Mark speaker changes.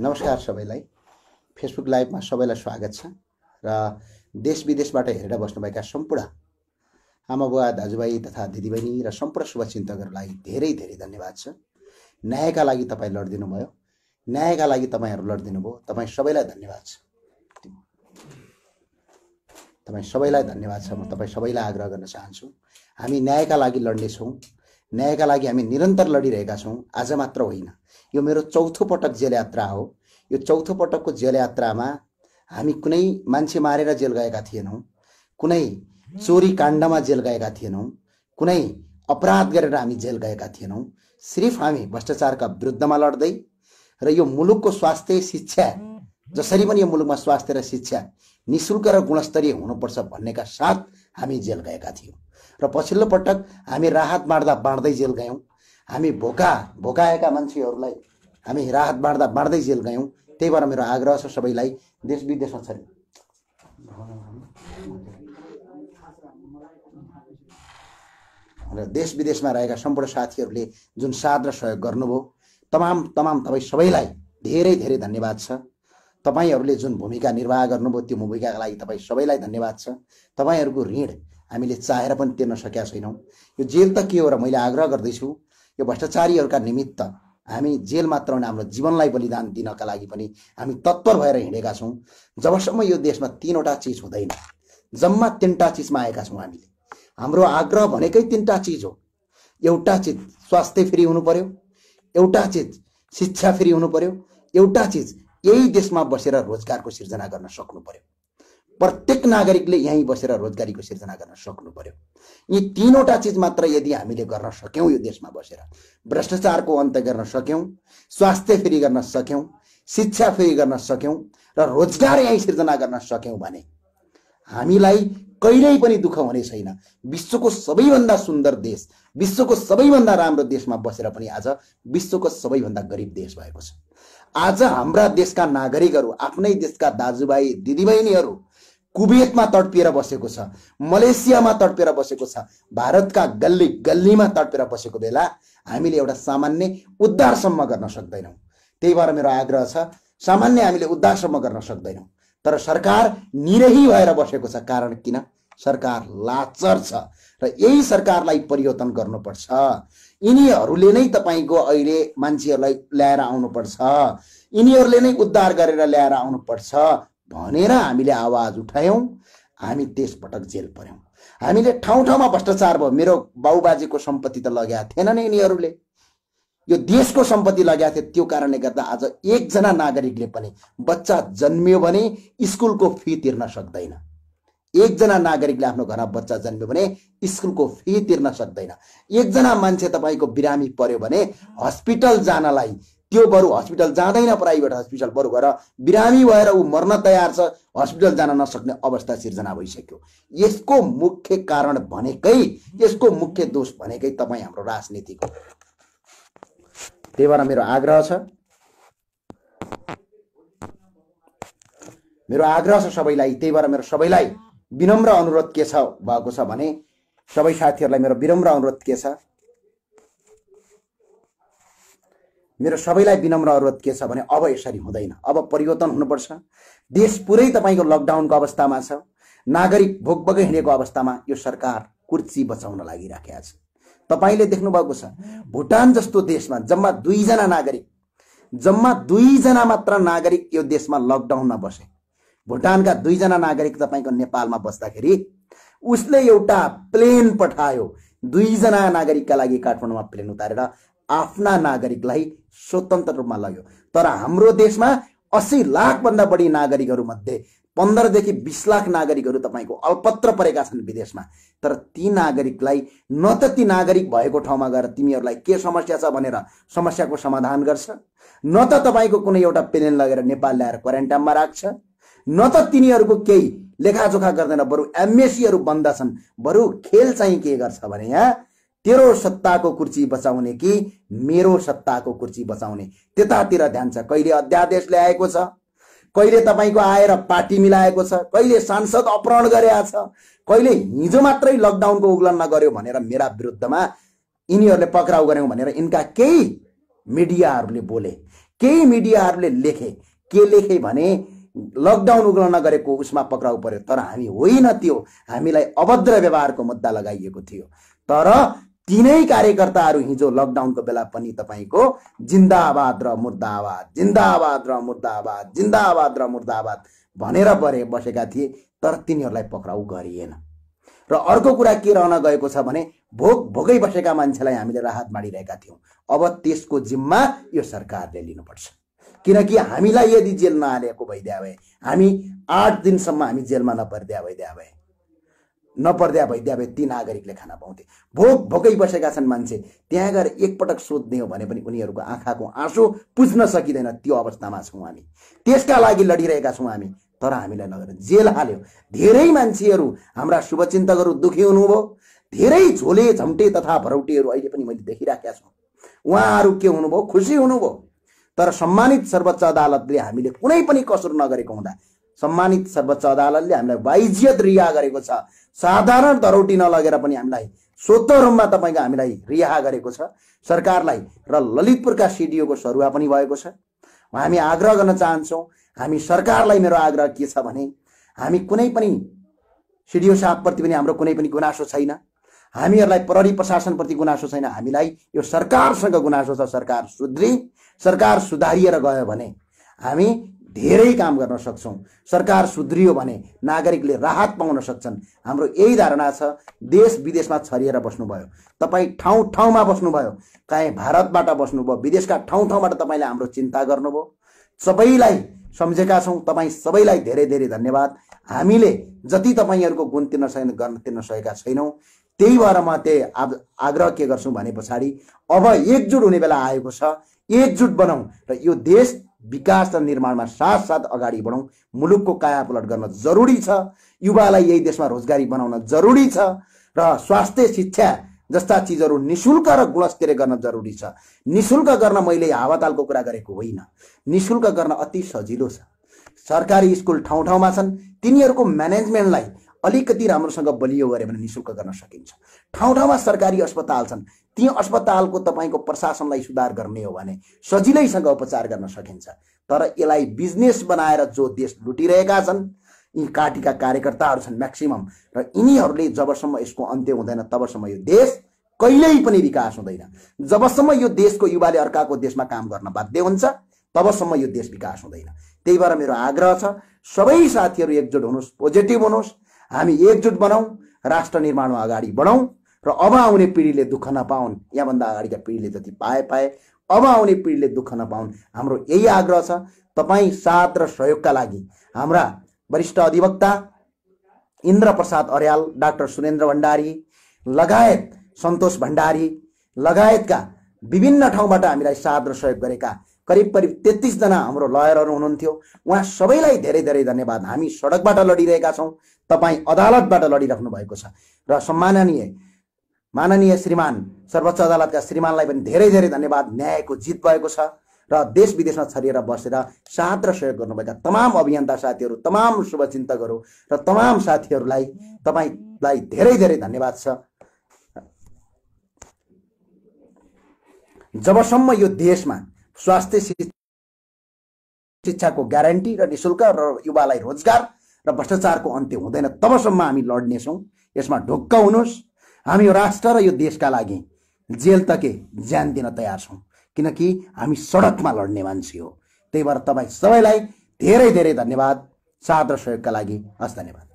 Speaker 1: नमस्कार सबैलाई फेसबुक लाइभमा सबैलाई स्वागत छ र देश विदेशबाट हेरेर बस्नुभएका सम्पूर्ण आमाबुवा दाजुभाइ तथा दिदीबहिनी र सम्पूर्ण शुभचिन्तकहरूलाई धेरै धेरै धन्यवाद छ न्यायका लागि तपाईँ लडिदिनु भयो न्यायका लागि तपाईँहरू लडिदिनु भयो तपाईँ सबैलाई धन्यवाद छ तपाईँ सबैलाई धन्यवाद छ म तपाईँ सबैलाई आग्रह गर्न चाहन्छु हामी न्यायका लागि लड्नेछौँ न्यायका लागि हामी निरन्तर लडिरहेका छौँ आज मात्र होइन यो मेरो चौथो पटक जेल यात्रा हो यो चौथो पटकको जेल यात्रामा हामी कुनै मान्छे मारेर जेल गएका थिएनौँ कुनै चोरी काण्डमा जेल गएका थिएनौँ कुनै अपराध गरेर हामी जेल गएका थिएनौँ सिर्फ हामी भ्रष्टाचारका विरुद्धमा लड्दै र यो मुलुकको स्वास्थ्य शिक्षा जसरी पनि यो मुलुकमा स्वास्थ्य र शिक्षा नि शुल्क र गुणस्तरीय हुनुपर्छ भन्नेका साथ हामी जेल गएका थियौँ र पछिल्लो पटक हामी राहत बाँड्दा बाँड्दै जेल गयौँ हामी भोका भोकाएका मान्छेहरूलाई हामी राहत बाँड्दा बाँड्दै जेल गयौँ त्यही भएर मेरो आग्रह छ सबैलाई देश विदेशमा छरि र देश विदेशमा रहेका सम्पूर्ण साथीहरूले जुन साथ र सहयोग गर्नुभयो तमाम तमाम तपाईँ सबैलाई धेरै धेरै धन्यवाद छ तपाईँहरूले जुन भूमिका निर्वाह गर्नुभयो त्यो भूमिकाको लागि तपाईँ सबैलाई धन्यवाद छ तपाईँहरूको ऋण हामीले चाहेर पनि तिर्न सकेका छैनौँ यो जेल त के हो र मैले आग्रह गर्दैछु यो भ्रष्टाचारीहरूका निमित्त हामी जेल मात्र होइन हाम्रो जीवनलाई बलिदान दिनका लागि पनि हामी तत्पर भएर हिँडेका छौँ जबसम्म यो देशमा तिनवटा चिज हुँदैन जम्मा तिनवटा चिजमा आएका छौँ हामीले हाम्रो आग्रह भनेकै तिनवटा चिज हो एउटा चिज स्वास्थ्य फ्री हुनु पर्यो एउटा चिज शिक्षा फ्री हुनु पर्यो एउटा चिज यही देशमा बसेर रोजगारको सिर्जना गर्न सक्नु पर्यो प्रत्येक नागरिकले यहीँ बसेर रोजगारीको सिर्जना गर्न सक्नु पर्यो यी तिनवटा चिज मात्र यदि हामीले गर्न सक्यौँ यो देशमा बसेर भ्रष्टाचारको अन्त्य गर्न सक्यौँ स्वास्थ्य फेरि गर्न सक्यौँ शिक्षा फेरि गर्न सक्यौँ र रोजगार यहीँ सिर्जना गर्न सक्यौँ भने हामीलाई कहिल्यै पनि दुःख हुने छैन विश्वको सबैभन्दा सुन्दर देश विश्वको सबैभन्दा राम्रो देशमा बसेर पनि आज विश्वको सबैभन्दा गरिब देश भएको छ आज हाम्रा देशका नागरिकहरू आफ्नै देशका दाजुभाइ दिदीबहिनीहरू कुवेतमा तडपिएर बसेको छ मलेसियामा तडपिएर बसेको छ भारतका गल्ली गल्लीमा तडपिएर बसेको बेला हामीले एउटा सामान्य उद्धारसम्म गर्न सक्दैनौँ त्यही भएर मेरो आग्रह छ सामान्य हामीले उद्धारसम्म गर्न सक्दैनौँ तर सरकार निरही भएर बसेको छ कारण किन सरकार लाचर छ र यही सरकारलाई परिवर्तन गर्नुपर्छ यिनीहरूले नै तपाईँको अहिले मान्छेहरूलाई ल्याएर आउनुपर्छ यिनीहरूले नै उद्धार गरेर ल्याएर आउनुपर्छ भनेर हामीले आवाज उठायौँ हामी त्यसपटक जेल पऱ्यौँ हामीले ठाउँ ठाउँमा भ्रष्टाचार भयो मेरो बाउबाजेको सम्पत्ति त लगाएको थिएन नै यिनीहरूले यो देशको सम्पत्ति लगाएको थियो त्यो कारणले गर्दा आज एकजना नागरिकले पनि बच्चा जन्मियो भने स्कुलको फी तिर्न सक्दैन एकजना नागरिकले आफ्नो घरमा बच्चा जन्मियो भने स्कुलको फी तिर्न सक्दैन एकजना मान्छे तपाईँको बिरामी पर्यो भने हस्पिटल जानलाई त्यो बरु हस्पिटल जाँदैन प्राइभेट हस्पिटल बरु गएर बिरामी भएर ऊ मर्न तयार छ हस्पिटल जान नसक्ने अवस्था सिर्जना भइसक्यो यसको मुख्य कारण भनेकै यसको मुख्य दोष भनेकै तपाईँ हाम्रो राजनीतिको त्यही भएर मेरो आग्रह छ मेरो आग्रह छ सबैलाई त्यही भएर मेरो सबैलाई विनम्र अनुरोध के छ भएको छ भने सबै साथीहरूलाई मेरो विनम्र अनुरोध के छ मेरो सबैलाई विनम्र अनुरोध के छ भने अब यसरी हुँदैन अब परिवर्तन हुनुपर्छ देश पुरै तपाईँको लकडाउनको अवस्थामा छ नागरिक भोगबगै हिँडेको अवस्थामा यो सरकार कुर्ची बचाउन लागिराखेका छ तपाईँले देख्नुभएको छ भुटान जस्तो देशमा जम्मा दुईजना नागरिक जम्मा दुईजना मात्र नागरिक यो देशमा लकडाउनमा बसे भुटानका दुईजना नागरिक तपाईँको नेपालमा बस्दाखेरि उसले एउटा प्लेन पठायो दुईजना नागरिकका लागि काठमाडौँमा प्लेन उतारेर आफ्ना नागरिकलाई स्वतन्त्र रूपमा लग्यो तर हाम्रो देशमा अस्सी लाखभन्दा बढी नागरिकहरूमध्ये पन्ध्रदेखि बिस लाख नागरिकहरू तपाईँको अल्पत्र परेका छन् विदेशमा तर ती नागरिकलाई न त ती नागरिक भएको ठाउँमा गएर तिमीहरूलाई के समस्या छ भनेर समस्याको समाधान गर्छ न त तपाईँको कुनै एउटा प्लेन लगेर नेपाल ल्याएर क्वारेन्टाइनमा राख्छ न त तिनीहरूको केही लेखाजोखा गर्दैन बरु एमएसीहरू बन्दछन् बरु खेल चाहिँ के गर्छ भने यहाँ तेरो सत्ताको कुर्ची बचाउने कि मेरो सत्ताको कुर्ची बचाउने त्यतातिर ध्यान छ कहिले अध्यादेश ल्याएको छ कहिले तपाईँको आएर पार्टी मिलाएको छ कहिले सांसद अपहरण गरेका छ कहिले हिजो मात्रै लकडाउनको उग्लन गर्यो भनेर मेरा विरुद्धमा यिनीहरूले पक्राउ गऱ्यौँ भनेर यिनका केही मिडियाहरूले बोले केही मिडियाहरूले लेखे के लेखे भने लकडाउन उग्लन गरेको उसमा पक्राउ पर्यो तर हामी होइन त्यो हामीलाई अभद्र व्यवहारको मुद्दा लगाइएको थियो तर तिनै कार्यकर्ताहरू हिजो लकडाउनको बेला पनि तपाईँको जिन्दाबाद र मुर्दाबाद जिन्दाबाद र मुर्दाबाद जिन्दाबाद र मुर्दाबाद भनेर बरे बसेका थिए तर तिनीहरूलाई पक्राउ गरिएन र अर्को कुरा के रहन गएको छ भने भोग भोगै बसेका मान्छेलाई हामीले राहत माडिरहेका थियौँ अब त्यसको जिम्मा यो सरकारले लिनुपर्छ किनकि हामीलाई यदि जेल नहालेको भइदिया भए हामी आठ दिनसम्म हामी जेलमा नपरिदिया भइदिया भए नपर्द्या भइदिया भए ती नागरिकले खाना पाउँथे भोक भोकै बसेका छन् मान्छे त्यहाँ गएर एकपटक सोध्ने हो भने पनि उनीहरूको आँखाको आँसु पुज्न सकिँदैन त्यो अवस्थामा छौँ हामी त्यसका लागि लडिरहेका छौँ हामी तर हामीलाई नगर जेल हाल्यो धेरै मान्छेहरू हाम्रा शुभचिन्तकहरू दुखी हुनुभयो धेरै झोले झम्टे तथा भरौटीहरू अहिले पनि मैले देखिराखेका छु उहाँहरू के हुनुभयो खुसी हुनुभयो तर सम्मानित सर्वोच्च अदालतले हामीले कुनै पनि कसुर नगरेको हुँदा सम्मानित सर्वोच्च अदालतले हामीलाई वाइजियत रिहा गरेको छ साधारण धरौटी नलगेर पनि हामीलाई रूपमा तपाईँको हामीलाई रिहा गरेको छ सरकारलाई र ललितपुरका सिडिओको सरुवा पनि भएको छ हामी आग्रह गर्न चाहन्छौँ हामी सरकारलाई मेरो आग्रह के छ भने हामी कुनै पनि सिडिओ साहबप्रति पनि हाम्रो कुनै पनि गुनासो छैन हामीहरूलाई प्रहरी प्रशासनप्रति गुनासो छैन हामीलाई यो सरकारसँग गुनासो छ सरकार सुध्री सरकार सुधारिएर गयो भने हामी धेरै काम गर्न सक्छौँ सरकार सुध्रियो भने नागरिकले राहत पाउन सक्छन् हाम्रो यही धारणा छ देश विदेशमा छरिएर बस्नुभयो तपाईँ ठाउँ ठाउँमा बस्नुभयो काहीँ भारतबाट बस्नुभयो विदेशका ठाउँ ठाउँबाट तपाईँले हाम्रो चिन्ता गर्नुभयो सबैलाई सम्झेका छौँ तपाईँ सबैलाई धेरै धेरै धन्यवाद हामीले जति तपाईँहरूको गुण तिर्न सकेन गर्न तिर्न सकेका छैनौँ त्यही भएर म त्यही आग आग्रह के गर्छौँ भने पछाडि अब एकजुट हुने बेला आएको छ एकजुट बनाउँ र यो देश विकास र निर्माणमा साथसाथ अगाडि बढौँ मुलुकको कायापलट गर्न जरुरी छ युवालाई यही देशमा रोजगारी बनाउन जरुरी छ र स्वास्थ्य शिक्षा जस्ता चिजहरू निशुल्क र गुणस्तरीय गर्न जरुरी छ निशुल्क गर्न मैले हावातालको कुरा गरेको होइन निशुल्क गर्न अति सजिलो छ सरकारी स्कुल ठाउँ ठाउँमा छन् तिनीहरूको म्यानेजमेन्टलाई अलिकति राम्रोसँग बलियो गऱ्यो भने निशुल्क गर्न सकिन्छ ठाउँ ठाउँमा सरकारी अस्पताल छन् ती अस्पतालको तपाईँको प्रशासनलाई सुधार गर्ने हो भने सजिलैसँग उपचार गर्न सकिन्छ तर यसलाई बिजनेस बनाएर जो देश लुटिरहेका छन् यी काटीका कार्यकर्ताहरू छन् म्याक्सिमम् र यिनीहरूले जबसम्म यसको अन्त्य हुँदैन तबसम्म यो देश कहिल्यै पनि विकास हुँदैन जबसम्म यो देशको युवाले अर्काको देशमा काम गर्न बाध्य हुन्छ तबसम्म यो देश विकास हुँदैन त्यही भएर मेरो आग्रह छ सबै साथीहरू एकजुट हुनुहोस् पोजिटिभ हुनुहोस् हामी एकजुट बनाऊ राष्ट्र निर्माणमा अगाडि बढौँ र अब आउने पिँढीले दुःख नपाउन् यहाँभन्दा अगाडिका पिँढीले जति पाए पाए अब आउने पिँढीले दुःख नपाउन् हाम्रो यही आग्रह छ तपाईँ साथ र सहयोगका लागि हाम्रा वरिष्ठ अधिवक्ता इन्द्र प्रसाद अर्याल डाक्टर सुरेन्द्र भण्डारी लगायत सन्तोष भण्डारी लगायतका विभिन्न ठाउँबाट हामीलाई साथ र सहयोग गरेका करिब करिब तेत्तिसजना हाम्रो लयरहरू हुनुहुन्थ्यो उहाँ सबैलाई धेरै धेरै धन्यवाद हामी सडकबाट लडिरहेका छौँ तपाईँ अदालतबाट लडिराख्नु भएको छ र सम्माननीय माननीय श्रीमान सर्वोच्च अदालतका श्रीमानलाई पनि धेरै धेरै धन्यवाद न्यायको जित भएको छ र देश विदेशमा छरिएर बसेर साथ र सहयोग गर्नुभएका तमाम अभियन्ता साथीहरू तमाम शुभचिन्तकहरू र तमाम साथीहरूलाई तपाईँलाई धेरै धेरै धन्यवाद छ जबसम्म यो देशमा स्वास्थ्य शिक्षाको ग्यारेन्टी र निशुल्क र युवालाई रोजगार र भ्रष्टाचारको अन्त्य हुँदैन तबसम्म हामी लड्नेछौँ यसमा ढुक्क हुनुहोस् हामी यो राष्ट्र र यो देशका लागि जेल तके ज्यान दिन तयार छौँ किनकि हामी सडकमा लड्ने मान्छे हो त्यही भएर तपाईँ सबैलाई धेरै धेरै धन्यवाद साथ र सहयोगका लागि हस् धन्यवाद